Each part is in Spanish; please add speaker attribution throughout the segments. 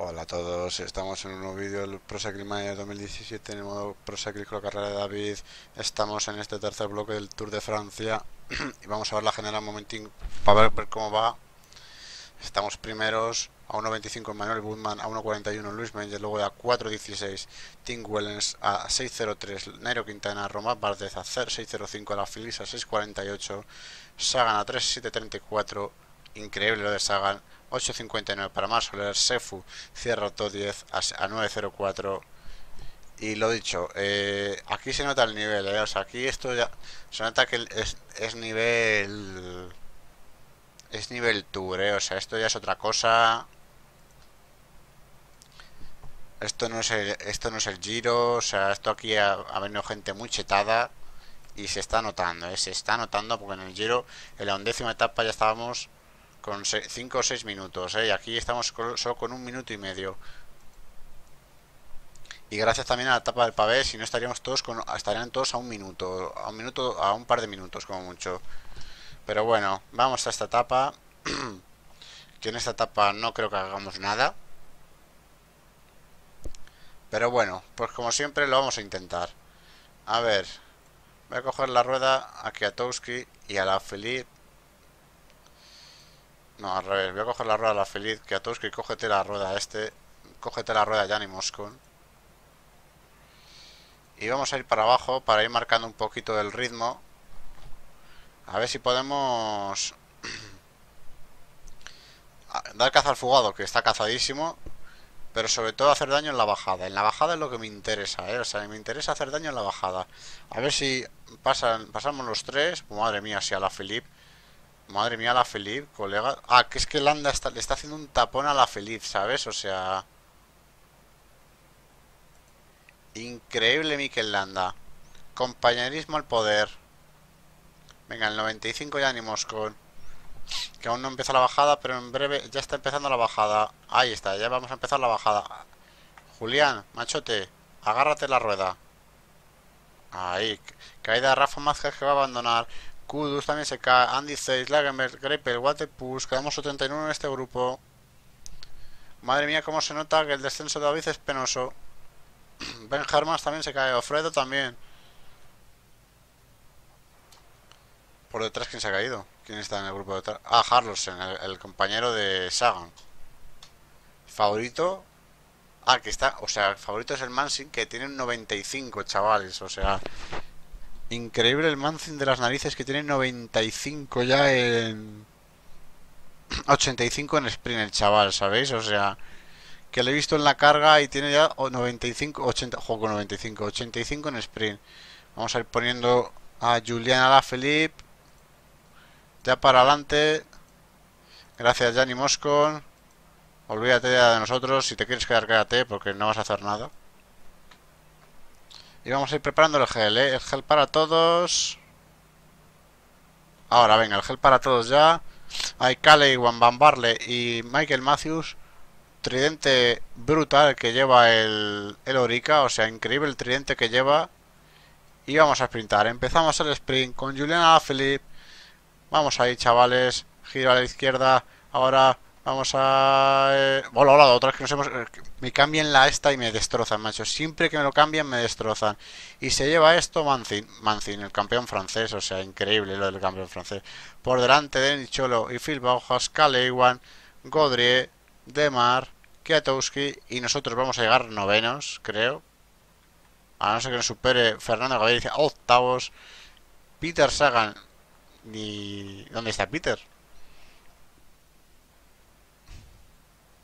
Speaker 1: Hola a todos, estamos en un nuevo vídeo del ProSacrimania 2017 en el modo con la carrera de David. Estamos en este tercer bloque del Tour de Francia y vamos a ver la general momentín para ver, cómo va. Estamos primeros a 1.25 Manuel Budman, a 1.41 Luis Mengel, luego a 4.16 Tim Wellens, a 6.03 Nairo Quintana, Roma Várdez, a 6.05 La Filis a 6.48 Sagan a 3.734, increíble lo de Sagan 8.59 para más Soler, Sefu cierra todo 10 a 9.04 y lo dicho, eh, aquí se nota el nivel, eh, o sea, aquí esto ya se nota que es, nivel es nivel tour, eh, o sea, esto ya es otra cosa. Esto no es el, esto no es el giro, o sea, esto aquí ha, ha venido gente muy chetada y se está notando, se está notando porque en el giro en la undécima etapa ya estábamos con 5 o 6 minutos, ¿eh? Y aquí estamos solo con un minuto y medio. Y gracias también a la tapa del pavé, si no estaríamos todos con, estarían todos a un minuto, a un minuto, a un par de minutos como mucho. Pero bueno, vamos a esta etapa. que en esta etapa no creo que hagamos nada. Pero bueno, pues como siempre lo vamos a intentar. A ver, voy a coger la rueda aquí a Towski y a la Felipe no, al revés. Voy a coger la rueda de la feliz. Que a todos que cógete la rueda este. Cógete la rueda ya, ni Moscón. Y vamos a ir para abajo para ir marcando un poquito el ritmo. A ver si podemos... Dar caza al fugado, que está cazadísimo. Pero sobre todo hacer daño en la bajada. En la bajada es lo que me interesa, ¿eh? O sea, me interesa hacer daño en la bajada. A ver si pasan, pasamos los tres. Madre mía, si a la Felipe Madre mía, la feliz colega. Ah, que es que Landa le está haciendo un tapón a la feliz, ¿sabes? O sea... Increíble Miquel Landa. Compañerismo al poder. Venga, el 95 ya animos con. Que aún no empieza la bajada, pero en breve ya está empezando la bajada. Ahí está, ya vamos a empezar la bajada. Julián, machote, agárrate la rueda. Ahí, caída de Rafa más que va a abandonar. Kudus también se cae, Andy 6, Lagenberg, Greipel, Wattepus. quedamos 81 en este grupo. Madre mía, cómo se nota que el descenso de David es penoso. Ben Harmas también se cae, Ofredo también. Por detrás, ¿quién se ha caído? ¿Quién está en el grupo de detrás? Ah, Harlowsen, el, compañero de Sagan. Favorito. Ah, que está. O sea, el favorito es el Mansing, que tiene 95, chavales. O sea, Increíble el Mancing de las narices que tiene 95 ya en... 85 en sprint el chaval, ¿sabéis? O sea, que le he visto en la carga y tiene ya 95, 80, juego 95, 85 en sprint. Vamos a ir poniendo a Juliana La Felipe. Ya para adelante. Gracias, Jani Moscon. Olvídate ya de nosotros. Si te quieres quedar, quédate, porque no vas a hacer nada. Y vamos a ir preparando el gel, ¿eh? El gel para todos. Ahora, venga, el gel para todos ya. Hay y Juan Bambarle y Michael Matthews. Tridente brutal que lleva el, el Orica. O sea, increíble el tridente que lleva. Y vamos a sprintar. Empezamos el sprint con Juliana Philip. Vamos ahí, chavales. Giro a la izquierda. Ahora Vamos a... bueno eh, Hola, hola, otra que nos hemos... Eh, me cambien la esta y me destrozan, macho. Siempre que me lo cambian, me destrozan. Y se lleva esto Mancin, Mancin el campeón francés. O sea, increíble lo del campeón francés. Por delante de Nicholo y Phil Baujas, Kaleiwan, Godrie, Demar, Kiatowski. Y nosotros vamos a llegar novenos, creo. A no ser que nos supere Fernando Gaviria, octavos. Peter Sagan. Y... ¿Dónde está Peter?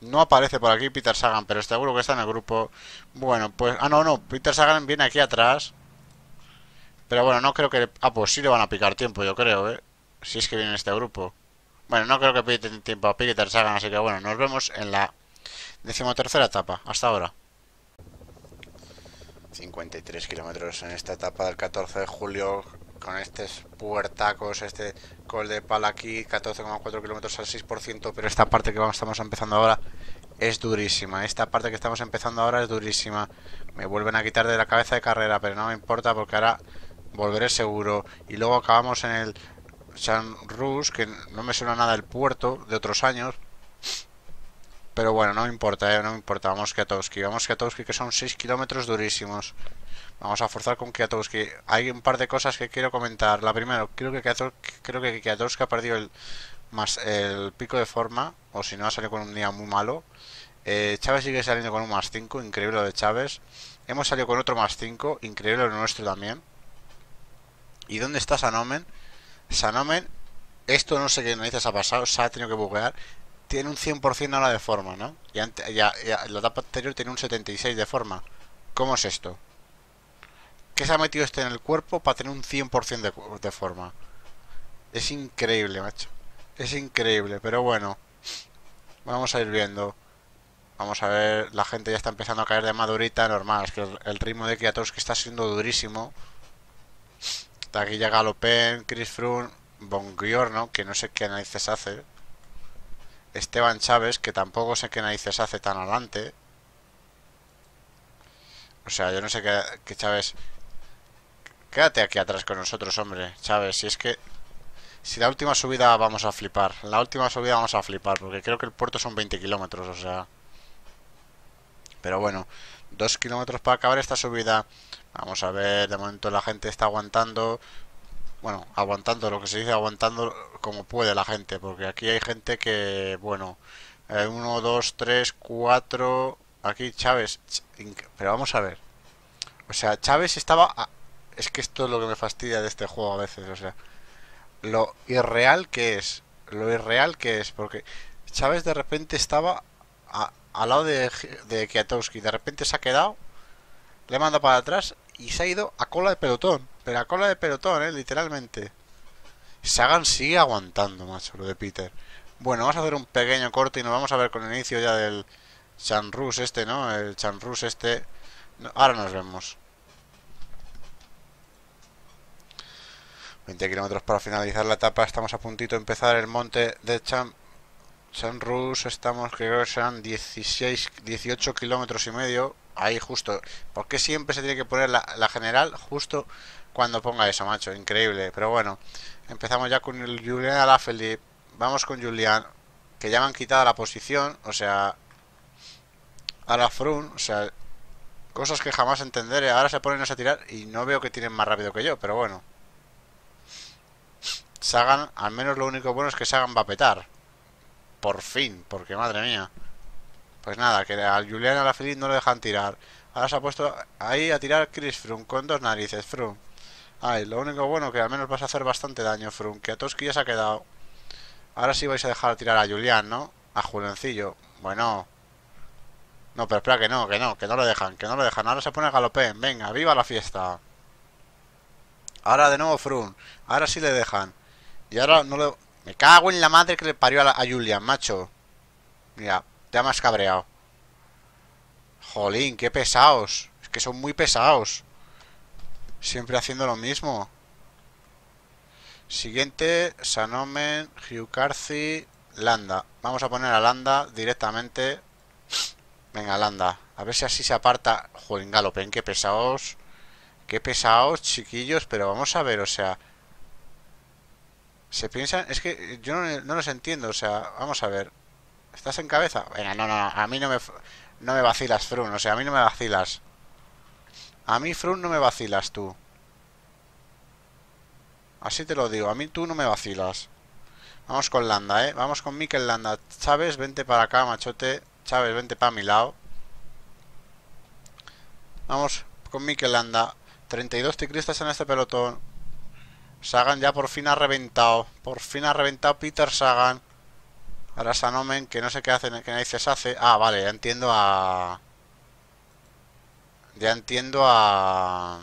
Speaker 1: No aparece por aquí Peter Sagan, pero seguro que está en el grupo. Bueno, pues... Ah, no, no. Peter Sagan viene aquí atrás. Pero bueno, no creo que... Ah, pues sí le van a picar tiempo, yo creo, ¿eh? Si es que viene en este grupo. Bueno, no creo que piden tiempo a Peter Sagan, así que bueno, nos vemos en la decimotercera etapa. Hasta ahora. 53 kilómetros en esta etapa del 14 de julio con estos puertacos, este col de pala aquí, 14,4 kilómetros al 6%, pero esta parte que vamos, estamos empezando ahora es durísima. Esta parte que estamos empezando ahora es durísima. Me vuelven a quitar de la cabeza de carrera, pero no me importa porque ahora volveré seguro. Y luego acabamos en el San Rus, que no me suena nada el puerto de otros años. Pero bueno, no me importa, ¿eh? no me importa. Vamos Kiatowski, vamos Kiatowski, que son 6 kilómetros durísimos. Vamos a forzar con que Hay un par de cosas que quiero comentar. La primera, creo que Kwiatkowski, creo que ha perdido el, más el pico de forma, o si no, ha salido con un día muy malo. Eh, Chávez sigue saliendo con un más 5, increíble lo de Chávez. Hemos salido con otro más 5, increíble lo nuestro también. ¿Y dónde está Sanomen? Sanomen, esto no sé qué narices ha pasado, se ha tenido que buguear. Tiene un 100% ahora de forma, ¿no? Y, antes, la etapa anterior tiene un 76% de forma. ¿Cómo es esto? ¿Qué se ha metido este en el cuerpo para tener un 100% de, de forma? Es increíble, macho. Es increíble, pero bueno. Vamos a ir viendo. Vamos a ver, la gente ya está empezando a caer de madurita, normal. Es que el, ritmo de Que está siendo durísimo. Está aquí ya Galopen, Chris Froome, Bongiorno, ¿no? Que no sé qué narices hace. Esteban Chávez, que tampoco sé qué narices hace tan adelante. O sea, yo no sé qué Chávez Quédate aquí atrás con nosotros, hombre, Chávez. Si es que... Si la última subida vamos a flipar. La última subida vamos a flipar, porque creo que el puerto son 20 kilómetros, o sea... Pero bueno, dos kilómetros para acabar esta subida. Vamos a ver, de momento la gente está aguantando. Bueno, aguantando, lo que se dice, aguantando como puede la gente, porque aquí hay gente que, bueno... 1, 2, 3, 4... Aquí Chávez... Pero vamos a ver. O sea, Chávez estaba es que esto es lo que me fastidia de este juego a veces, o sea, lo irreal que es, lo irreal que es, porque Chávez de repente estaba al lado de, de Kiatowski, de repente se ha quedado, le manda para atrás y se ha ido a cola de pelotón, pero a cola de pelotón, ¿eh? literalmente. Sagan sigue aguantando, macho, lo de Peter. Bueno, vamos a hacer un pequeño corte y nos vamos a ver con el inicio ya del rus este, ¿no? El rus este. Ahora nos vemos. 20 kilómetros para finalizar la etapa. Estamos a puntito de empezar el monte de Champ. San estamos creo que sean 16, 18 kilómetros y medio. Ahí justo. ¿Por qué siempre se tiene que poner la, general justo cuando ponga eso, macho? Increíble. Pero bueno, empezamos ya con Julián Felipe Vamos con Julián, que ya me han quitado la posición. O sea, a la Frun, o sea, cosas que jamás entenderé. Ahora se ponen a tirar y no veo que tienen más rápido que yo, pero bueno hagan al menos lo único bueno es que se va a petar. Por fin, porque madre mía. Pues nada, que al Julián a la Feliz no le dejan tirar. Ahora se ha puesto ahí a tirar Chris frun con dos narices, Froome. Ay, lo único bueno que al menos vas a hacer bastante daño, frun Que a Toski ya se ha quedado. Ahora sí vais a dejar tirar a Julián, ¿no? A Julencillo, Bueno. No, pero espera que no, que no, que no lo dejan, que no lo dejan. Ahora se pone galopén. Venga, viva la fiesta. Ahora de nuevo frun Ahora sí le dejan. Y ahora no le... Me cago en la madre que le parió a, la... Julian, macho. Mira, ya has cabreado. Jolín, qué pesados. Es que son muy pesados. Siempre haciendo lo mismo. Siguiente, Sanomen, Carthy, Landa. Vamos a poner a Landa directamente. Venga, Landa. A ver si así se aparta. Jolín, Galopen, qué pesados. Qué pesados, chiquillos. Pero vamos a ver, o sea se piensan, es que eh, yo no, los entiendo, o sea, vamos a ver, ¿estás en cabeza? Venga, no, no, a mí no me, no me vacilas, Frun, o sea, a mí no me vacilas. A mí, Frun, no me vacilas tú. Así te lo digo, a mí tú no me vacilas. Vamos con Landa, ¿eh? Vamos con Mikel Landa. Chávez, vente para acá, machote. Chávez, vente para mi lado. Vamos con Mikel Landa. 32 ciclistas en este pelotón. Sagan ya por fin ha reventado. Por fin ha reventado Peter Sagan. Ahora Sanomen, que no sé qué hace, que narices hace. Ah, vale, ya entiendo a... Ya entiendo a...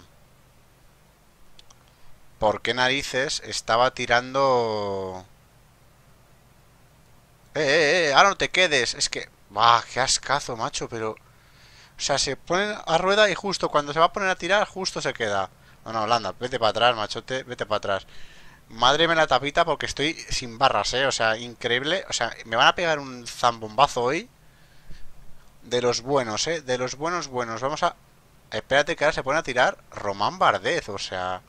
Speaker 1: ¿Por qué narices estaba tirando... Eh, eh, eh, ahora no te quedes. Es que... Bah, qué ascazo, macho, pero... O sea, se ponen a rueda y justo cuando se va a poner a tirar, justo se queda. No, no, Landa, vete para atrás, machote, vete para atrás. Madre me la tapita porque estoy sin barras, ¿eh? O sea, increíble. O sea, me van a pegar un zambombazo hoy. De los buenos, ¿eh? De los buenos, buenos. Vamos a... Espérate que ahora se pone a tirar Román Bardez, o sea...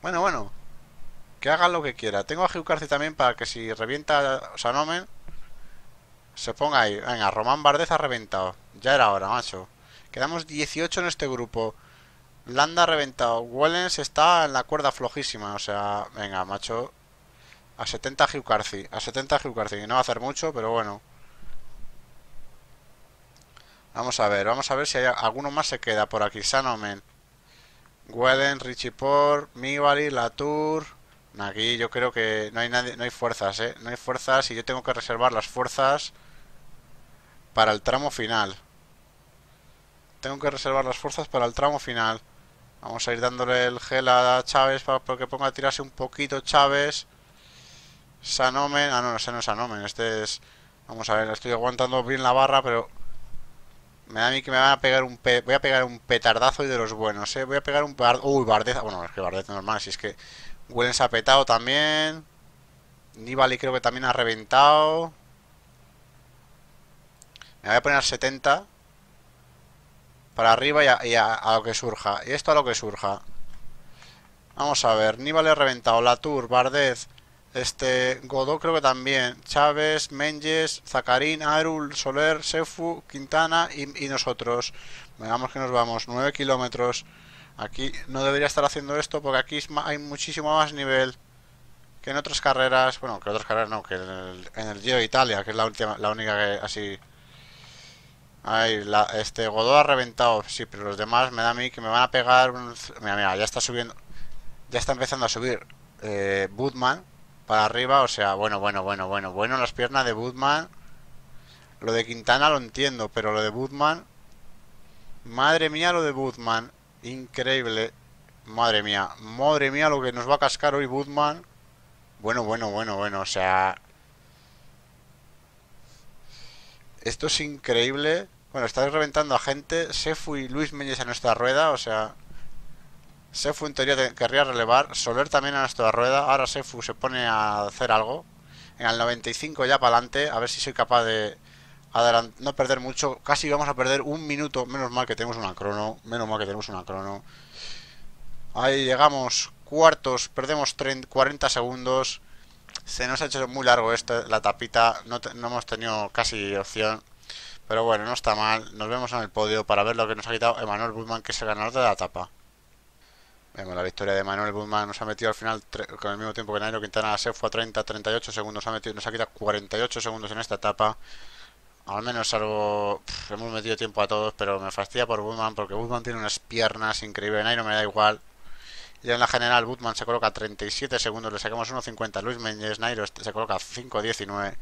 Speaker 1: Bueno, bueno. Que haga lo que quiera. Tengo a Giucarci también para que si revienta Sanomen... Se ponga ahí. Venga, Román Bardez ha reventado. Ya era hora, macho. Quedamos 18 en este grupo. Landa reventado. Wellens está en la cuerda flojísima. O sea, venga, macho. A 70 Carthy. A 70 y No va a hacer mucho, pero bueno. Vamos a ver. Vamos a ver si hay alguno más se queda por aquí. Sanomen. Wellens, Richipor, Mibari, Latour. Aquí yo creo que no hay nadie, no hay fuerzas, ¿eh? No hay fuerzas y yo tengo que reservar las fuerzas para el tramo final. Tengo que reservar las fuerzas para el tramo final. Vamos a ir dándole el gel a Chávez para que ponga a tirarse un poquito Chávez. Sanomen. Ah, no, ese no es Sanomen. Este es... Vamos a ver, estoy aguantando bien la barra, pero... Me da a mí que me van a pegar un... Voy a pegar un petardazo y de los buenos, ¿eh? Voy a pegar un... Uy, Bardeza. Bueno, es que Bardeza normal, si es que... Huelen se ha petado también. Nibali creo que también ha reventado. Me voy a poner 70. Para arriba y, a, lo que surja. Y esto a lo que surja. Vamos a ver. vale reventado. tour Bardez. Este, Godó creo que también. Chávez, Menges, Zacarín, Arul, Soler, Sefu, Quintana y, nosotros. Veamos que nos vamos. 9 kilómetros. Aquí no debería estar haciendo esto porque aquí hay muchísimo más nivel que en otras carreras. Bueno, que otras carreras no, que en el, Giro Italia, que es la, última, la única que así Ay, la, este Godó ha reventado, sí, pero los demás me da a mí que me van a pegar. Mira, mira, ya está subiendo. Ya está empezando a subir eh, Budman para arriba. O sea, bueno, bueno, bueno, bueno, bueno, las piernas de Budman. Lo de Quintana lo entiendo, pero lo de Budman. Madre mía, lo de Budman. Increíble. Madre mía, madre mía, lo que nos va a cascar hoy Budman. Bueno, bueno, bueno, bueno, o sea, Esto es increíble. Bueno, estáis reventando a gente. Sefu y Luis Méndez a nuestra rueda, o sea... Sefu en teoría querría relevar. Soler también a nuestra rueda. Ahora Sefu se pone a hacer algo. En el 95 ya para adelante. A ver si soy capaz de no perder mucho. Casi vamos a perder un minuto. Menos mal que tenemos una crono. Menos mal que tenemos una crono. Ahí llegamos. Cuartos. Perdemos 30, 40 segundos. Se nos ha hecho muy largo esto, la tapita, no, hemos tenido casi opción. Pero bueno, no está mal. Nos vemos en el podio para ver lo que nos ha quitado Emanuel Bullman, que es el ganador de la etapa. Vemos la victoria de Manuel bullman nos ha metido al final con el mismo tiempo que Nairo Quintana, se fue a 30, 38 segundos, ha, metido, nos ha quitado 48 segundos en esta etapa. Al menos salvo, hemos metido tiempo a todos, pero me fastidia por Bullman porque Bullman tiene unas piernas increíbles, Nairo me da igual. Ya en la general, Butman se coloca 37 segundos, le sacamos 1.50. Luis Méndez Nairo este, se coloca 5.19.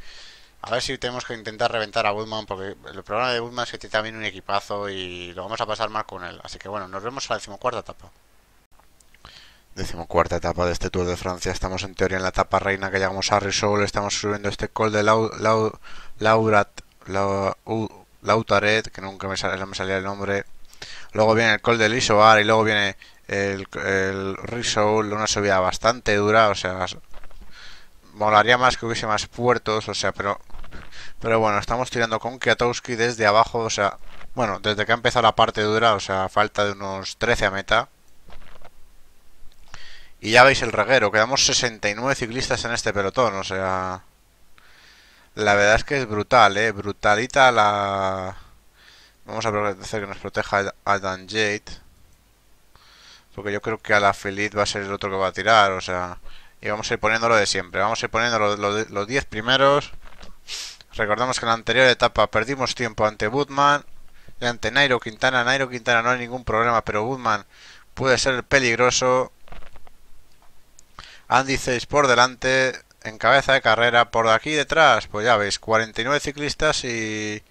Speaker 1: A ver si tenemos que intentar reventar a Woodman, porque el programa de Butman es que tiene también un equipazo y lo vamos a pasar mal con él. Así que bueno, nos vemos a la decimocuarta etapa. Decimocuarta etapa de este Tour de Francia. Estamos en teoría en la etapa reina que llegamos a Risol. Estamos subiendo este col de Lau, Laurat, Lau, que nunca me, sale, no me salía el nombre. Luego viene el col de Lisobar y luego viene el, el una subida bastante dura, o sea, molaría más que hubiese más puertos, o sea, pero pero bueno, estamos tirando con Kiatowski desde abajo, o sea, bueno, desde que ha empezado la parte dura, o sea, falta de unos 13 a meta. Y ya veis el reguero, quedamos 69 ciclistas en este pelotón, o sea... La verdad es que es brutal, ¿eh? Brutalita la... Vamos a hacer que nos proteja a Dan Jade. Porque yo creo que a la feliz va a ser el otro que va a tirar, o sea... Y vamos a ir poniéndolo de siempre. Vamos a ir poniendo los 10 primeros. Recordamos que en la anterior etapa perdimos tiempo ante Budman. y ante Nairo Quintana. Nairo Quintana no hay ningún problema, pero Budman puede ser peligroso. Andy 6 por delante, en cabeza de carrera. Por aquí detrás, pues ya veis, 49 ciclistas y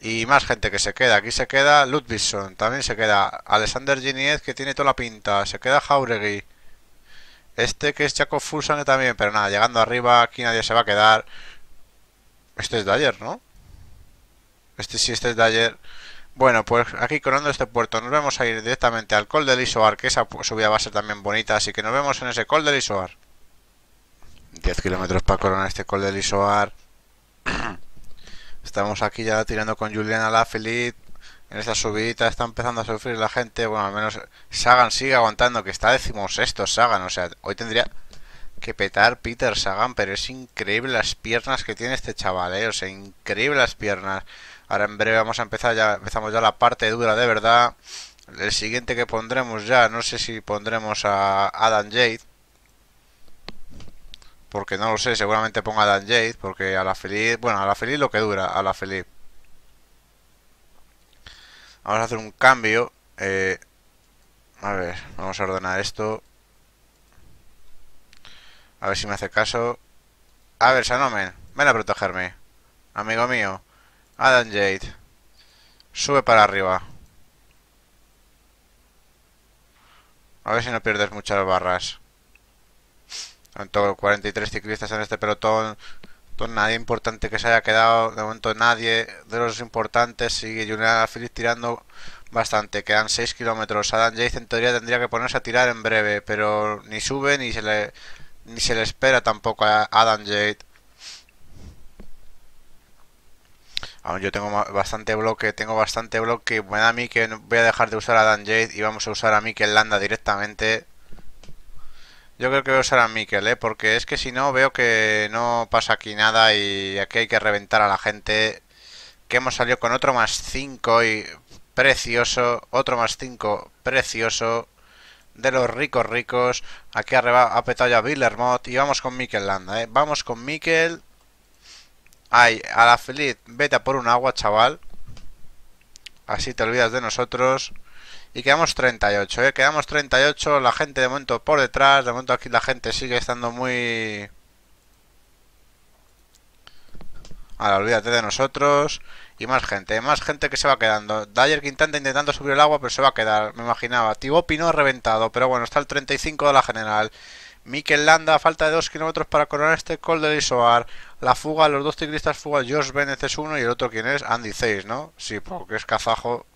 Speaker 1: y más gente que se queda. Aquí se queda Ludvigson, también se queda Alexander Giniez, que tiene toda la pinta. Se queda Jauregui. Este que es Jacob Fulsane también, pero nada, llegando arriba aquí nadie se va a quedar. Este es de ayer, ¿no? Este sí, este es de ayer. Bueno, pues aquí coronando este puerto nos vamos a ir directamente al Col del Isoar, que esa subida va a ser también bonita, así que nos vemos en ese Col del Isoar. 10 kilómetros para coronar este Col del Isoar. Estamos aquí ya tirando con Juliana Alaphilippe, En esta subida está empezando a sufrir la gente. Bueno, al menos Sagan sigue aguantando, que está decimos esto, Sagan. O sea, hoy tendría que petar Peter Sagan, pero es increíble las piernas que tiene este chaval, ¿eh? O sea, increíble las piernas. Ahora en breve vamos a empezar ya, empezamos ya la parte dura de verdad. El siguiente que pondremos ya, no sé si pondremos a Adam Jade, porque no lo sé, seguramente ponga Dan Jade, porque a la feliz, bueno, a la feliz lo que dura, a la feliz. Vamos a hacer un cambio. Eh, a ver, vamos a ordenar esto. A ver si me hace caso. A ver, Sanomen, ven a protegerme. Amigo mío, Dan Jade, sube para arriba. A ver si no pierdes muchas barras. 43 ciclistas en este pelotón, nadie importante que se haya quedado, de momento nadie de los importantes, sigue Julian Alaphilippe tirando bastante, quedan 6 kilómetros, Adam Jade en teoría tendría que ponerse a tirar en breve, pero ni sube ni se le, ni se le espera tampoco a Adam Jade. Aún yo tengo bastante bloque, tengo bastante bloque. Bueno a mí que voy a dejar de usar a Adam Jade y vamos a usar a Mikel Landa directamente. Yo creo que usar a Miquel, ¿eh? porque es que si no veo que no pasa aquí nada y aquí hay que reventar a la gente. Que hemos salido con otro más 5 y precioso, otro más 5 precioso de los ricos ricos. Aquí arriba ha petado ya Villermot y vamos con Miquel Landa, ¿eh? vamos con Miquel. Ay, a la Feliz, vete a por un agua, chaval. Así te olvidas de nosotros. Y quedamos 38, ¿eh? Quedamos 38, la gente de momento por detrás, de momento aquí la gente sigue estando muy... Ahora, olvídate de nosotros. Y más gente, ¿eh? más gente que se va quedando. Dyer Quintana intentando subir el agua, pero se va a quedar, me imaginaba. Tibopi no ha reventado, pero bueno, está el 35 de la general. Mikel Landa, falta de 2 kilómetros para coronar este col de Isoar. La fuga, los dos ciclistas fuga, Josh Bennett es uno y el otro quién es, Andy 6, ¿no? Sí, porque es cazajo,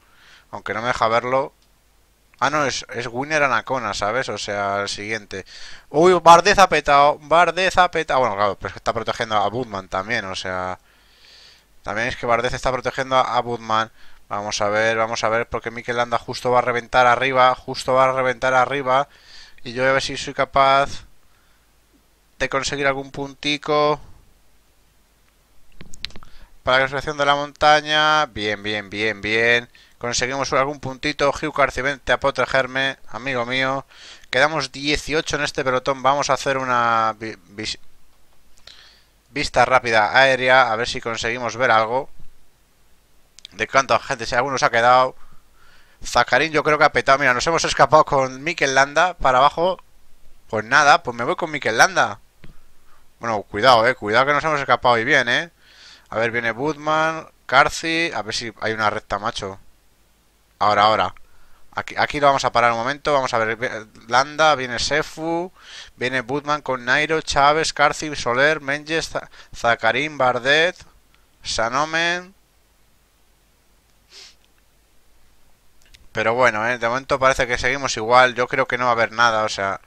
Speaker 1: aunque no me deja verlo. Ah, no, es, es Winner Anacona, ¿sabes? O sea, el siguiente. Uy, Bardez ha petado, Bardez ha petado. Bueno, claro, pero está protegiendo a Budman también, o sea... También es que Bardez está protegiendo a, Budman. Vamos a ver, vamos a ver, porque Mikel anda justo va a reventar arriba, justo va a reventar arriba. Y yo voy a ver si soy capaz de conseguir algún puntico. Para la construcción de la montaña. Bien, bien, bien, bien. Conseguimos algún puntito. Hugh vente a protegerme, amigo mío. Quedamos 18 en este pelotón. Vamos a hacer una vista rápida aérea. A ver si conseguimos ver algo. De cuánta gente, si alguno se ha quedado. Zacarín yo creo que ha petado. Mira, nos hemos escapado con Mikel Landa para abajo. Pues nada, pues me voy con Mikel Landa. Bueno, cuidado, eh. Cuidado que nos hemos escapado y bien, eh. A ver, viene Budman, Carci. A ver si hay una recta, macho. Ahora, ahora. Aquí, aquí lo vamos a parar un momento. Vamos a ver. Landa, viene Sefu, viene Budman con Nairo, Chávez, Carci, Soler, Menges, Zacarín, Bardet, Sanomen. Pero bueno, ¿eh? de momento parece que seguimos igual. Yo creo que no va a haber nada, o sea.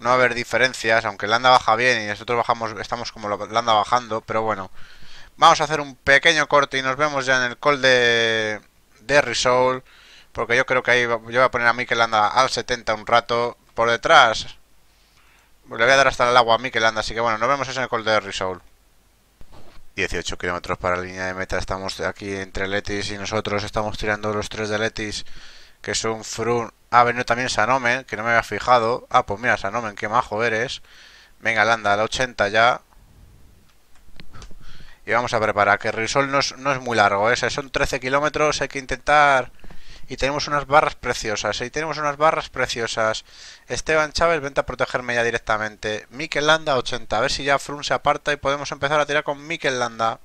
Speaker 1: No va a haber diferencias, aunque Landa baja bien y nosotros bajamos, estamos como Landa bajando, pero bueno. Vamos a hacer un pequeño corte y nos vemos ya en el col de, de Porque yo creo que ahí yo voy a poner a Mikel al 70 un rato. Por detrás. Le voy a dar hasta el agua a Mikel Así que bueno, nos vemos en el call de Resolve. 18 kilómetros para la línea de meta. Estamos aquí entre Letis y nosotros. Estamos tirando los tres de Letis. Que son Frun. Ha venido también Sanomen, que no me había fijado. Ah, pues mira, Sanomen, qué majo eres. Venga, Landa, al 80 ya. Y vamos a preparar, que Risol no es, no es muy largo, ¿eh? son 13 kilómetros, hay que intentar... Y tenemos unas barras preciosas, y tenemos unas barras preciosas. Esteban Chávez, vente a protegerme ya directamente. Mikel Landa, 80. A ver si ya Frun se aparta y podemos empezar a tirar con Mikel Landa.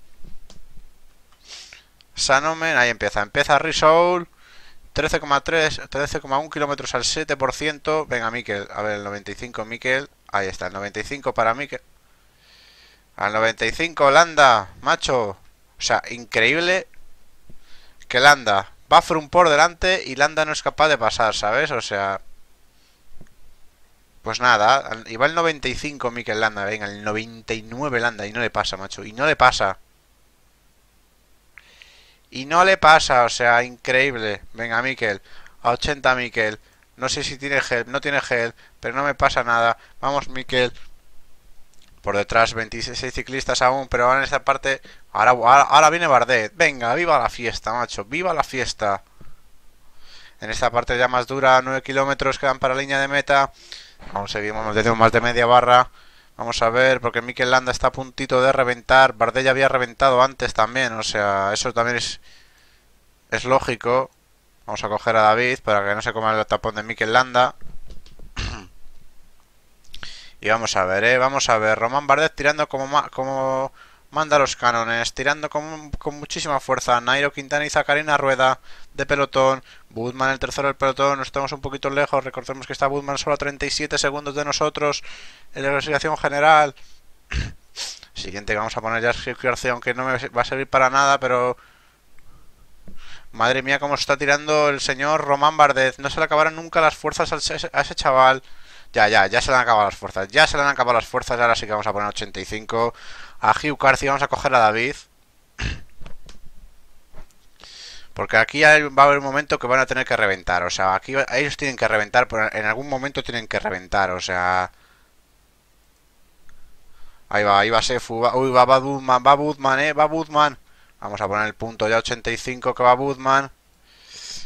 Speaker 1: Sanomen, ahí empieza. Empieza risol 13,3, 13,1 kilómetros al 7%. Venga, Mikel. A ver, el 95, Mikel. Ahí está, el 95 para Mikel. Al 95, Landa, macho. O sea, increíble que Landa va un por delante y Landa no es capaz de pasar, ¿sabes? O sea... Pues nada, y va el 95 Mikel Landa, venga, el 99 Landa y no le pasa, macho, y no le pasa. Y no le pasa, o sea, increíble. Venga, Mikel, a 80 Mikel. No sé si tiene gel, no tiene gel, pero no me pasa nada. Vamos, Mikel, por detrás 26 ciclistas aún, pero ahora en esta parte... Ahora, ahora, viene Bardet. Venga, viva la fiesta, macho. Viva la fiesta. En esta parte ya más dura, 9 kilómetros quedan para línea de meta. vamos seguimos, tenemos más de media barra. Vamos a ver, porque Mikel Landa está a puntito de reventar. Bardet ya había reventado antes también, o sea, eso también es, es lógico. Vamos a coger a David para que no se coma el tapón de Mikel Landa. Y vamos a ver, ¿eh? Vamos a ver. Román Bardet tirando como, como manda los cánones, tirando con, muchísima fuerza. Nairo Quintana y Zacarina Rueda de pelotón. Budman el tercero del pelotón. Nos estamos un poquito lejos. Recordemos que está Budman solo a 37 segundos de nosotros en la investigación general. Siguiente que vamos a poner ya es que aunque no me va a servir para nada, pero... Madre mía, cómo está tirando el señor Román Bardet. No se le acabaron nunca las fuerzas a ese chaval. Ya, ya, ya se le han acabado las fuerzas. Ya se le han acabado las fuerzas. Ahora sí que vamos a poner 85. A Hugh Carthy vamos a coger a David. Porque aquí va a haber un momento que van a tener que reventar. O sea, aquí ellos tienen que reventar. en algún momento tienen que reventar. O sea... Ahí va, ahí va Sefu. uy, va, va Budman, va Budman, eh, va Budman. Vamos a poner el punto ya 85 que va Budman.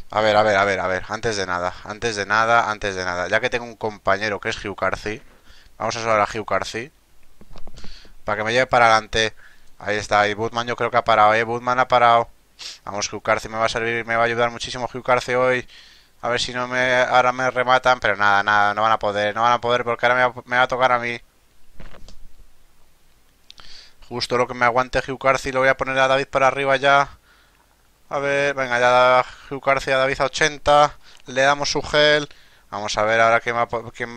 Speaker 1: A ver, a ver, a ver, a ver, antes de nada, antes de nada, antes de nada, ya que tengo un compañero que es Hugh vamos a usar a Hugh para que me lleve para adelante, ahí está, y Budman yo creo que ha parado, eh, Budman ha parado, vamos, Hugh Carthy me va a servir, me va a ayudar muchísimo Hugh hoy, a ver si no me, ahora me rematan, pero nada, nada, no van a poder, no van a poder porque ahora me va, me va a tocar a mí. Justo lo que me aguante Hugh Carthy, lo voy a poner a David para arriba ya. A ver, venga, ya Jucarcia a David a 80. Le damos su gel. Vamos a ver ahora quién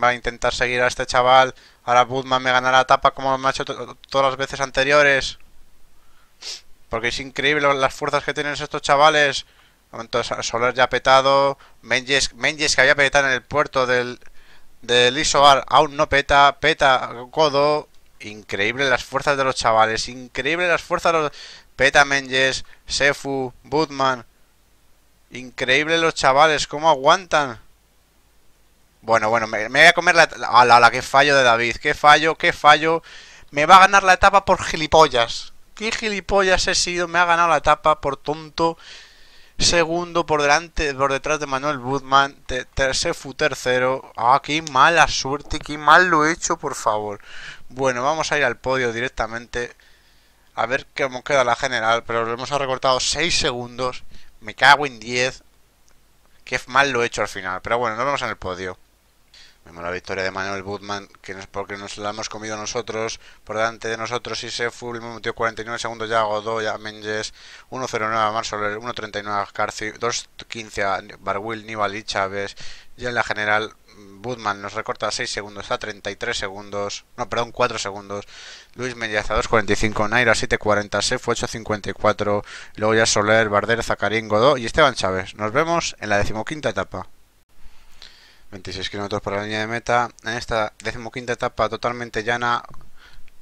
Speaker 1: va, a intentar seguir a este chaval. Ahora Budman me ganará tapa como me ha hecho todas las veces anteriores. Porque es increíble las fuerzas que tienen estos chavales. Entonces, Soler ya ha petado. Menges, que había petado en el puerto del, del aún no peta. Peta Godo. Increíble las fuerzas de los chavales. Increíble las fuerzas de los Petamenges, Sefu, Budman. Increíble los chavales, cómo aguantan. Bueno, bueno, me, voy a comer la... A la, qué fallo de David, qué fallo, qué fallo. Me va a ganar la etapa por gilipollas. Qué gilipollas he sido, me ha ganado la etapa por tonto. Segundo por delante, por detrás de Manuel Budman, Sefu tercero. Ah, qué mala suerte, qué mal lo he hecho, por favor. Bueno, vamos a ir al podio directamente a ver cómo queda la general, pero lo hemos recortado 6 segundos. Me cago en 10. Qué mal lo he hecho al final. Pero bueno, nos vemos en el podio. Vemos la victoria de Manuel Budman, que no es porque nos la hemos comido nosotros. Por delante de nosotros, y se fue, metió 49 segundos ya Godoy, ya Menges, 1.09 a Marsoler, 1.39 a Carci, 2.15 a Barwil, y Chávez. Ya en la general Budman nos recorta 6 segundos a 33 segundos, no, perdón, 4 segundos. Luis a 2.45, Naira 7.40, Fue 8.54, luego ya Soler, Barder, Zacarín, Godó y Esteban Chávez. Nos vemos en la decimoquinta etapa. 26 kilómetros por la línea de meta. En esta decimoquinta etapa totalmente llana,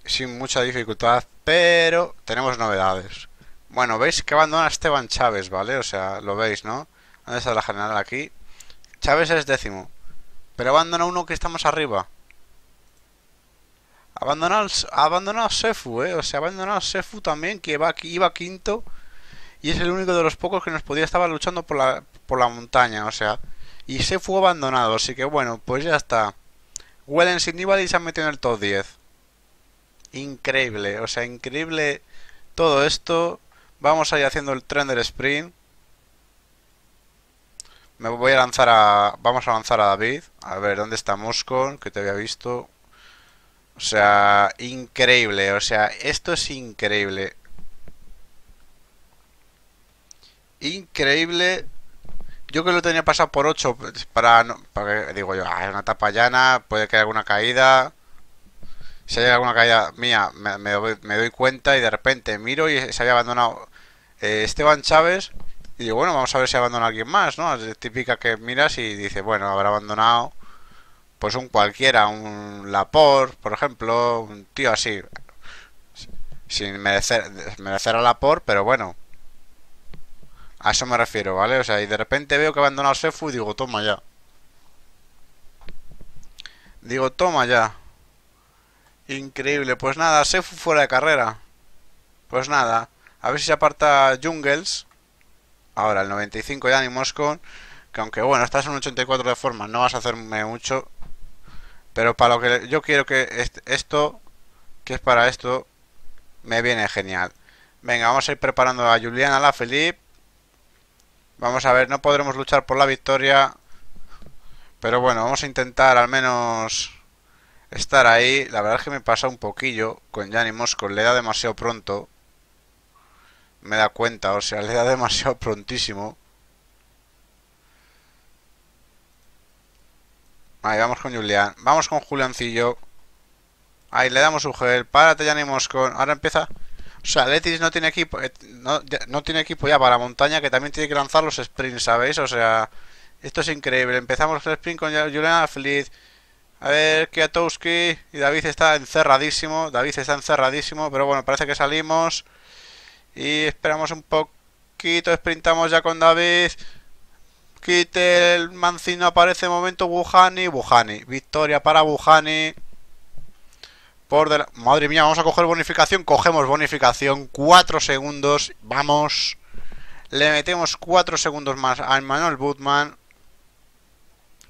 Speaker 1: sin mucha dificultad, pero tenemos novedades. Bueno, veis que abandona Esteban Chávez, ¿vale? O sea, lo veis, ¿no? ¿Dónde está la general aquí? Chávez es décimo. Pero abandona uno que estamos arriba. Abandona, a Sefu, ¿eh? O sea, abandonado Sefu también, que iba, quinto. Y es el único de los pocos que nos podía estar luchando por la, por la montaña, o sea. Y Sefu abandonado, así que bueno, pues ya está. Huelen sin y se han metido en el top 10. Increíble, o sea, increíble todo esto. Vamos a haciendo el tren del sprint. Me voy a lanzar a... Vamos a lanzar a David. A ver, ¿dónde está Moscon? Que te había visto. O sea, increíble. O sea, esto es increíble. Increíble. Yo que lo tenía pasado por 8 pues, para... para digo yo, ah, Es una tapa llana, puede que haya alguna caída. Si hay alguna caída mía, me, doy, cuenta y de repente miro y se había abandonado eh, Esteban Chávez y digo, bueno, vamos a ver si abandona alguien más, ¿no? Es típica que miras y dices, bueno, habrá abandonado pues un cualquiera, un Lapor, por ejemplo, un tío así, sin merecer, merecer a Lapor, pero bueno, a eso me refiero, ¿vale? O sea, y de repente veo que ha abandonado Sefu y digo, toma ya. Digo, toma ya. Increíble, pues nada, Sefu fuera de carrera. Pues nada, a ver si se aparta Jungles. Ahora el 95 de Dani Moscon, que aunque bueno, estás en un 84 de forma, no vas a hacerme mucho. Pero para lo que yo quiero que esto, que es para esto, me viene genial. Venga, vamos a ir preparando a Juliana, a la Felipe. Vamos a ver, no podremos luchar por la victoria. Pero bueno, vamos a intentar al menos estar ahí. La verdad es que me pasa un poquillo con Yanni Moscon. Le da demasiado pronto me da cuenta, o sea, le da demasiado prontísimo. Ahí vamos con Julián. Vamos con Juliancillo. Ahí le damos un gel. Párate, ya animos con. Ahora empieza. O sea, Letis no tiene equipo. Eh, no, no, tiene equipo ya para montaña, que también tiene que lanzar los sprints, ¿sabéis? O sea, esto es increíble. Empezamos el sprint con Julián Feliz. A ver, Kiatowski. Y David está encerradísimo. David está encerradísimo. Pero bueno, parece que salimos. Y esperamos un poquito, sprintamos ya con David. Quite el Mancino aparece momento Bujani, Bujani, victoria para Bujani. Por Madre mía, vamos a coger bonificación, cogemos bonificación, 4 segundos, vamos. Le metemos cuatro segundos más a Manuel Butman.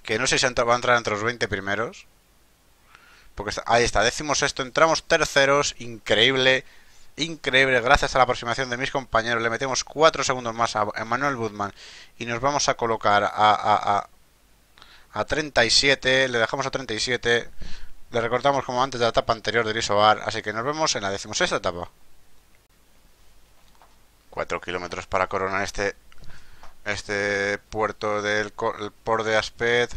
Speaker 1: Que no sé si va a entrar entre los 20 primeros. Porque ahí está, Decimos esto entramos terceros, increíble increíble. Gracias a la aproximación de mis compañeros, le metemos 4 segundos más a Emanuel Budman y nos vamos a colocar a, a, a, 37. Le dejamos a 37. Le recortamos como antes de la etapa anterior del Isobar. Así que nos vemos en la decimosexta etapa. 4 kilómetros para coronar este este puerto del por port de Aspet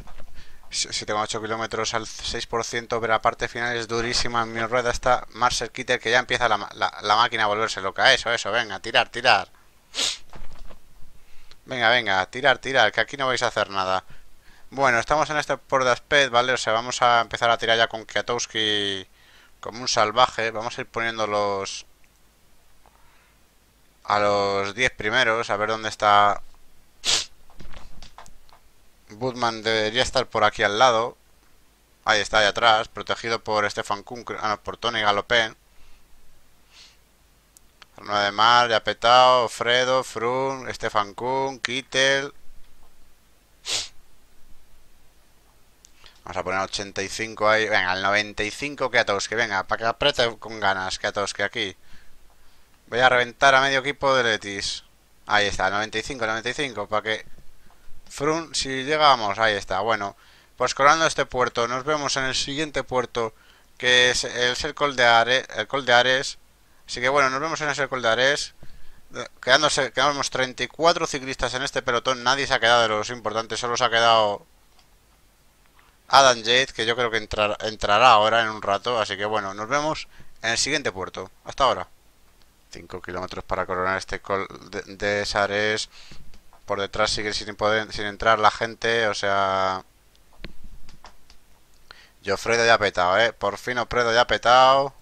Speaker 1: 7,8 kilómetros al 6%, pero la parte final es durísima. En mi rueda está Marcel Kitter, que ya empieza la, máquina a volverse loca. Eso, eso, venga, tirar, tirar. Venga, venga, tirar, tirar, que aquí no vais a hacer nada. Bueno, estamos en este por de ¿vale? O sea, vamos a empezar a tirar ya con Kiatowski como un salvaje. Vamos a ir poniendo los... A los 10 primeros, a ver dónde está Budman debería estar por aquí al lado. Ahí está, ahí atrás, protegido por Stefan Kuhn ah, no, por Tony Galopén. Arnold de Mar, ya petado, Fredo, Frun, Stefan Kuhn, Kittel. Vamos a poner 85 ahí. Venga, el 95 que que venga, para que apriete con ganas que aquí. Voy a reventar a medio equipo de Letis. Ahí está, 95, 95, para que Frun, si llegamos, ahí está. Bueno, pues coronando este puerto, nos vemos en el siguiente puerto, que es el col de Ares. El Col de Ares. Así que bueno, nos vemos en el col de Ares. Quedándose, quedamos 34 ciclistas en este pelotón. Nadie se ha quedado de los importantes, solo se ha quedado Adam Jade, que yo creo que entrará ahora en un rato. Así que bueno, nos vemos en el siguiente puerto. Hasta ahora. 5 kilómetros para coronar este col de, Ares por detrás sigue sin, poder, sin entrar la gente, o sea... Jofredo ya ha petado, ¿eh? Por fin Ofredo ya ha petado.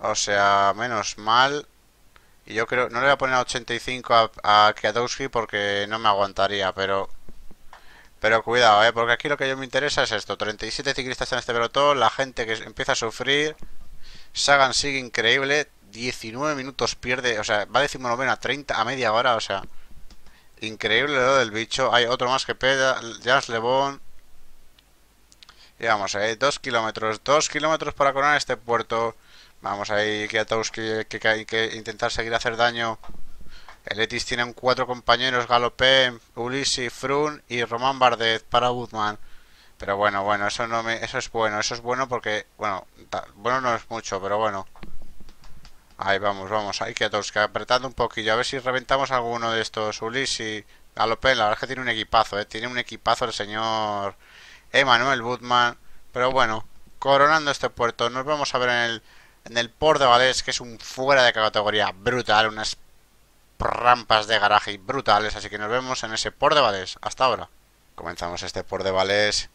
Speaker 1: O sea, menos mal. Y yo creo... No le voy a poner a 85 a, a Kiatowski porque no me aguantaría, pero... Pero cuidado, ¿eh? Porque aquí lo que yo me interesa es esto. 37 ciclistas en este pelotón. La gente que empieza a sufrir. Sagan sigue increíble. 19 minutos pierde. O sea, va decimonoveno a 30 a media hora. O sea... Increíble lo del bicho. Hay otro más que pega. Jazz Lebon. Y vamos ahí, dos kilómetros. Dos kilómetros para coronar este puerto. Vamos ahí, Kiatowski, que hay que intentar seguir a hacer daño. El Etis tienen cuatro compañeros, Galopé, Ulissi, Frun y Román Bardet para Woodman. Pero bueno, bueno, eso no me, eso es bueno, eso es bueno porque, bueno, bueno no es mucho, pero bueno. Ahí vamos, vamos, ahí que que apretando un poquillo, a ver si reventamos alguno de estos, Ulises, Galopén, la verdad es que tiene un equipazo, ¿eh? tiene un equipazo el señor Emanuel Budman, pero bueno, coronando este puerto, nos vamos a ver en el, en el Port de Valés, que es un fuera de categoría brutal, unas rampas de garaje brutales, así que nos vemos en ese Port de Valés, hasta ahora. Comenzamos este Port de Valés,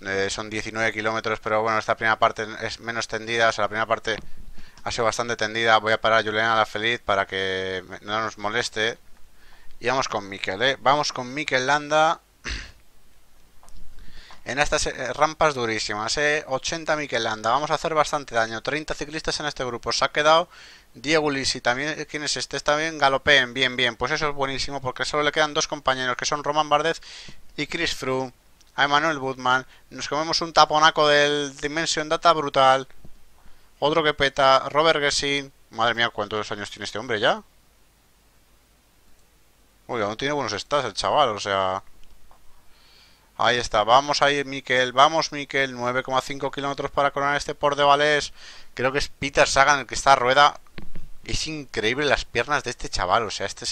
Speaker 1: eh, son 19 kilómetros, pero bueno, esta primera parte es menos tendida, o sea, la primera parte ha sido bastante tendida. Voy a parar a Juliana la Feliz para que no nos moleste. Y vamos con Miquel, ¿eh? Vamos con Mikel Landa. En estas eh, rampas durísimas, 80 ¿eh? Miquel Landa. Vamos a hacer bastante daño. 30 ciclistas en este grupo. Se ha quedado Diego Lisi. También quienes este? está también galopeen. Bien, bien. Pues eso es buenísimo porque solo le quedan dos compañeros que son Román Bardez y Chris Froome. A Emanuel Budman. Nos comemos un taponaco del Dimension Data brutal. Otro que peta, Robert Gessin. Madre mía, ¿cuántos años tiene este hombre ya? Uy, aún tiene buenos stats el chaval, o sea... Ahí está, vamos ahí, Miquel, vamos, Miquel. 9,5 kilómetros para coronar este por de Valés. Creo que es Peter Sagan el que está a rueda. Es increíble las piernas de este chaval, o sea, este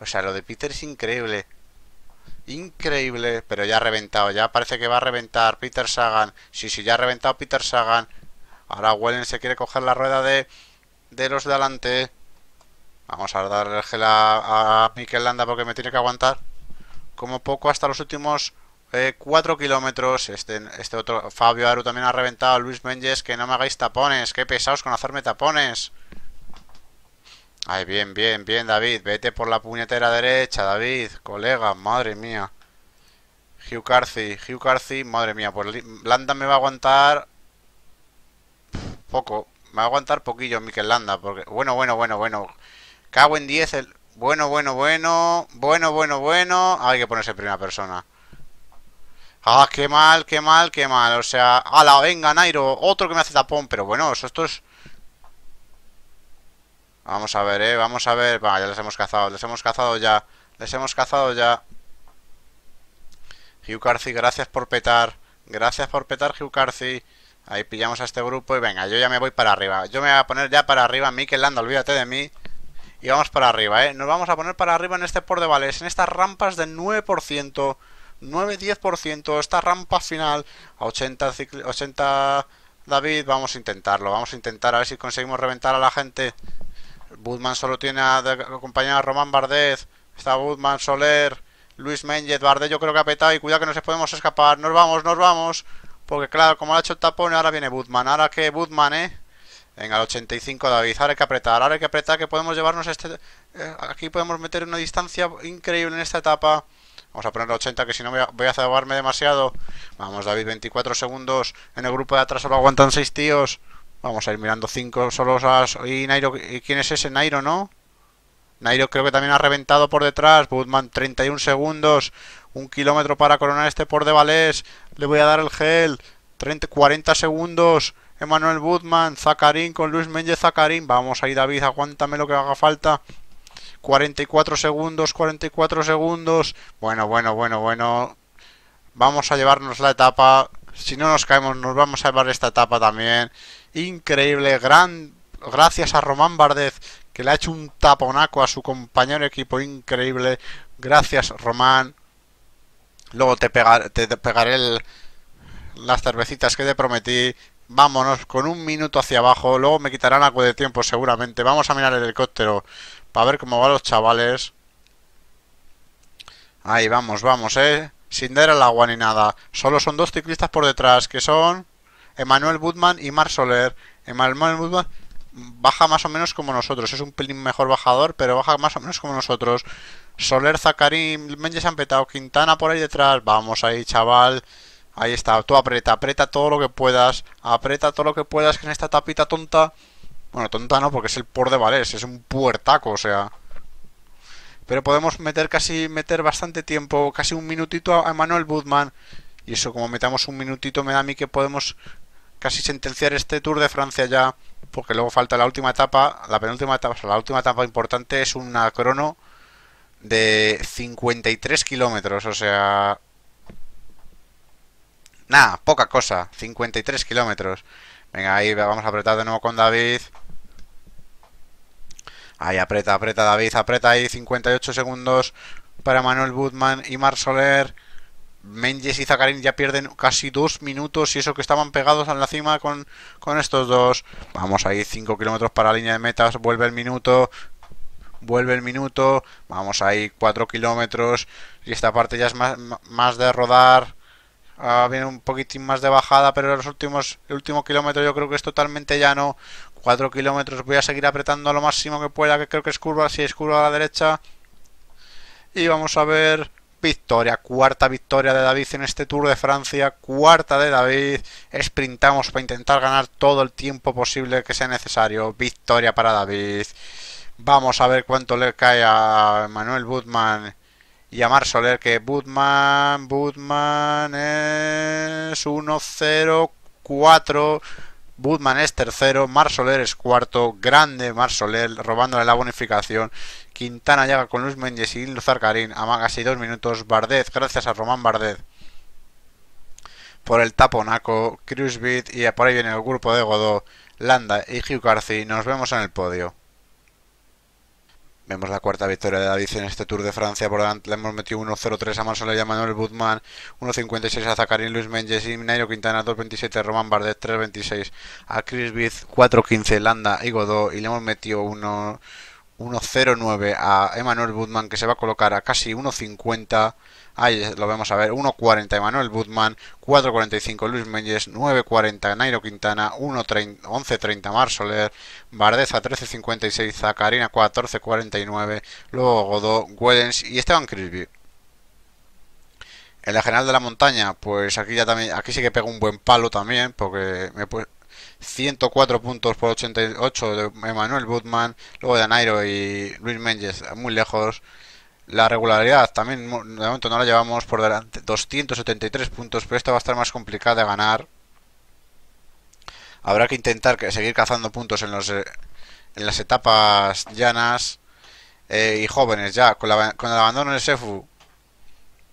Speaker 1: O sea, lo de Peter es increíble. Increíble, pero ya ha reventado, ya parece que va a reventar Peter Sagan. Sí, sí, ya ha reventado Peter Sagan. Ahora Wellen se quiere coger la rueda de, de los de delante. Vamos a darle el gel a, a, Mikel Landa porque me tiene que aguantar. Como poco hasta los últimos 4 eh, kilómetros. Este, este otro, Fabio Aru también ha reventado. Luis Menges, que no me hagáis tapones. Qué pesados con hacerme tapones. Ay, bien, bien, bien, David. Vete por la puñetera derecha, David. Colega, madre mía. Hugh Carthy, Hugh Carthy, madre mía. Pues Landa me va a aguantar poco. Me va a aguantar poquillo Miquel Landa, porque... Bueno, bueno, bueno, bueno. Cago en 10 el... Bueno, bueno, bueno. Bueno, bueno, bueno. Hay que ponerse en primera persona. Ah, qué mal, qué mal, qué mal. O sea... la venga, Nairo! Otro que me hace tapón. Pero bueno, esto es... Vamos a ver, eh. Vamos a ver. Va, ya les hemos cazado. Les hemos cazado ya. Les hemos cazado ya. Hugh Carthy, gracias por petar. Gracias por petar, Hugh Carthy. Ahí pillamos a este grupo y venga, yo ya me voy para arriba. Yo me voy a poner ya para arriba, Mikel Lando, olvídate de mí. Y vamos para arriba, ¿eh? Nos vamos a poner para arriba en este por de vales, en estas rampas del 9%, 9-10%, esta rampa final a 80, 80 David, vamos a intentarlo, vamos a intentar a ver si conseguimos reventar a la gente. Budman solo tiene a, acompañado a Román Bardet, está Budman, Soler, Luis Menget, Bardet yo creo que ha petado y cuidado que no se podemos escapar, nos vamos, nos vamos. Porque claro, como ha hecho el tapón, ahora viene Budman. Ahora que Budman, ¿eh? Venga, el 85 David. Ahora hay que apretar, ahora hay que apretar, que podemos llevarnos este... Eh, aquí podemos meter una distancia increíble en esta etapa. Vamos a poner el 80, que si no voy a, voy demasiado. Vamos, David, 24 segundos. En el grupo de atrás solo aguantan 6 tíos. Vamos a ir mirando 5 solos a... ¿Y Nairo? ¿Y quién es ese Nairo, no? Nairo creo que también ha reventado por detrás. Budman 31 segundos. Un kilómetro para coronar este por de Le voy a dar el gel. 30, 40 segundos. Emanuel Budman, Zacarín con Luis Méndez Zacarín. Vamos ahí, David, aguántame lo que haga falta. 44 segundos, 44 segundos. Bueno, bueno, bueno, bueno. Vamos a llevarnos la etapa. Si no nos caemos, nos vamos a llevar esta etapa también. Increíble, gran. Gracias a Román Bardez que le ha hecho un taponaco a su compañero equipo increíble. Gracias, Román. Luego te, te, pegaré las cervecitas que te prometí. Vámonos con un minuto hacia abajo. Luego me quitarán algo de tiempo seguramente. Vamos a mirar el helicóptero para ver cómo van los chavales. Ahí vamos, vamos, eh. Sin dar el agua ni nada. Solo son dos ciclistas por detrás, que son Emanuel Budman y Mar Soler. Emanuel Budman baja más o menos como nosotros. Es un pelín mejor bajador, pero baja más o menos como nosotros. Soler, Zacarín, Mendes han petado. Quintana por ahí detrás. Vamos ahí, chaval. Ahí está. Tú aprieta, aprieta todo lo que puedas. Aprieta todo lo que puedas que en esta tapita tonta. Bueno, tonta no, porque es el por de Valés. Es un puertaco, o sea. Pero podemos meter casi, meter bastante tiempo, casi un minutito a Manuel Budman. Y eso, como metamos un minutito, me da a mí que podemos casi sentenciar este Tour de Francia ya porque luego falta la última etapa, la penúltima etapa, la última etapa importante es una crono de 53 kilómetros, o sea... Nada, poca cosa, 53 kilómetros. Venga, ahí vamos a apretar de nuevo con David. Ahí aprieta, aprieta David, aprieta ahí 58 segundos para Manuel Budman y Mar Soler. Menges y Zakarin ya pierden casi dos minutos y eso que estaban pegados en la cima con, estos dos. Vamos ahí, 5 kilómetros para la línea de metas, vuelve el minuto, vuelve el minuto, vamos ahí, 4 kilómetros y esta parte ya es más, más de rodar. Ah, viene un poquitín más de bajada, pero los últimos, el último kilómetro yo creo que es totalmente llano. 4 kilómetros, voy a seguir apretando lo máximo que pueda, que creo que es curva, si es curva a la derecha. Y vamos a ver victoria, cuarta victoria de David en este Tour de Francia, cuarta de David, sprintamos para intentar ganar todo el tiempo posible que sea necesario, victoria para David. Vamos a ver cuánto le cae a Manuel Budman y a Mar Soler, que Budman, Budman es 1-0-4. Budman es tercero, Mar Soler es cuarto, grande Mar Soler, robándole la bonificación. Quintana llega con Luis Méndez y Luz Arcarín, a y dos minutos. Bardet, gracias a Román Bardet por el taponaco, Cruz Beat y por ahí viene el grupo de Godó, Landa y Hugh Carthy. Nos vemos en el podio. Vemos la cuarta victoria de David en este Tour de Francia. Por delante le hemos metido 1 0 a Marcelo y a Manuel Budman, 1-56 a Zacarín Luis Menges y Nairo Quintana, 2-27 a Román Bardet, 3-26 a Chris Biz, 4-15 Landa y Godó. Y le hemos metido 1 a Emmanuel Budman, que se va a colocar a casi 1.50 Ahí lo vemos a ver, 1.40 Emanuel Budman, 4.45 Luis Méndez, 9.40 Nairo Quintana, 11.30 Mar Soler, Bardeza 13.56, Zacarina 14.49, luego Godó, Wellens y Esteban Crisby. En la general de la montaña, pues aquí ya también, aquí sí que pego un buen palo también, porque me, 104 puntos por 88 de Emanuel Butman, luego de Nairo y Luis Méndez muy lejos, la regularidad también, de momento no la llevamos por delante, 273 puntos, pero esta va a estar más complicada de ganar. Habrá que intentar seguir cazando puntos en, los, eh, en las etapas llanas eh, y jóvenes ya. Con, el abandono del Sefu,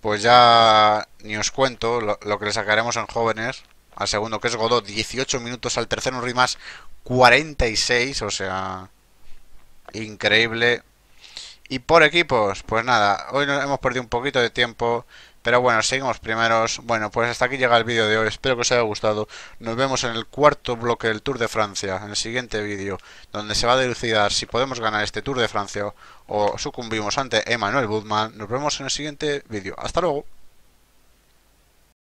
Speaker 1: pues ya ni os cuento lo, que le sacaremos en jóvenes. Al segundo que es Godot, 18 minutos, al tercero Rimas 46, o sea, increíble. Y por equipos, pues nada, hoy nos hemos perdido un poquito de tiempo, pero bueno, seguimos primeros. Bueno, pues hasta aquí llega el vídeo de hoy, espero que os haya gustado. Nos vemos en el cuarto bloque del Tour de Francia, en el siguiente vídeo, donde se va a dilucidar si podemos ganar este Tour de Francia o sucumbimos ante Emmanuel Budman. Nos vemos en el siguiente vídeo. Hasta luego.